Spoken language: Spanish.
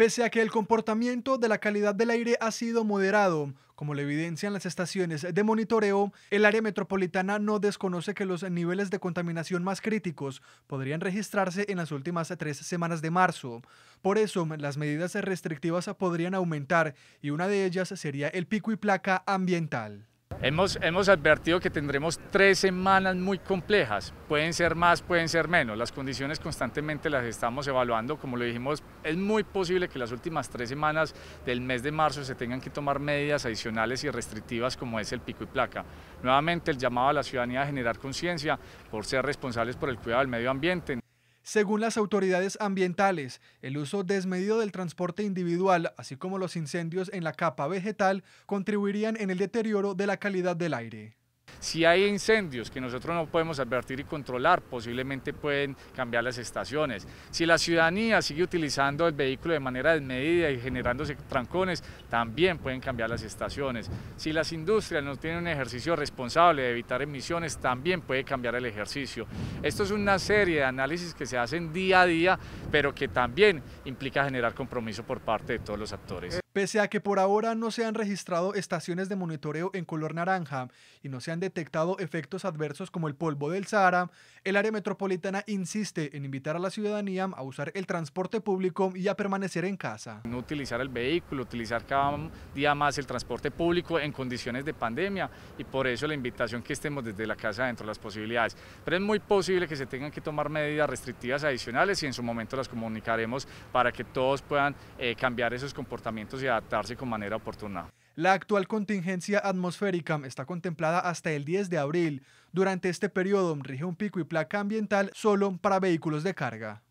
Pese a que el comportamiento de la calidad del aire ha sido moderado, como lo evidencian las estaciones de monitoreo, el área metropolitana no desconoce que los niveles de contaminación más críticos podrían registrarse en las últimas tres semanas de marzo. Por eso, las medidas restrictivas podrían aumentar y una de ellas sería el pico y placa ambiental. Hemos, advertido que tendremos tres semanas muy complejas, pueden ser más, pueden ser menos, las condiciones constantemente las estamos evaluando, como lo dijimos, es muy posible que las últimas tres semanas del mes de marzo se tengan que tomar medidas adicionales y restrictivas como es el pico y placa. Nuevamente el llamado a la ciudadanía a generar conciencia por ser responsables por el cuidado del medio ambiente, según las autoridades ambientales, el uso desmedido del transporte individual, así como los incendios en la capa vegetal, contribuirían en el deterioro de la calidad del aire. Si hay incendios que nosotros no podemos advertir y controlar, posiblemente pueden cambiar las estaciones. Si la ciudadanía sigue utilizando el vehículo de manera desmedida y generándose trancones, también pueden cambiar las estaciones. Si las industrias no tienen un ejercicio responsable de evitar emisiones, también puede cambiar el ejercicio. Esto es una serie de análisis que se hacen día a día, pero que también implica generar compromiso por parte de todos los actores. Pese a que por ahora no se han registrado estaciones de monitoreo en color naranja y no se han detectado efectos adversos como el polvo del Sahara, el área metropolitana insiste en invitar a la ciudadanía a usar el transporte público y a permanecer en casa. No utilizar el vehículo, utilizar cada día más el transporte público en condiciones de pandemia y por eso la invitación que estemos desde la casa dentro de las posibilidades. Pero es muy posible que se tengan que tomar medidas restrictivas adicionales y en su momento las comunicaremos para que todos puedan eh, cambiar esos comportamientos y adaptarse con manera oportuna. La actual contingencia atmosférica está contemplada hasta el 10 de abril. Durante este periodo rige un pico y placa ambiental solo para vehículos de carga.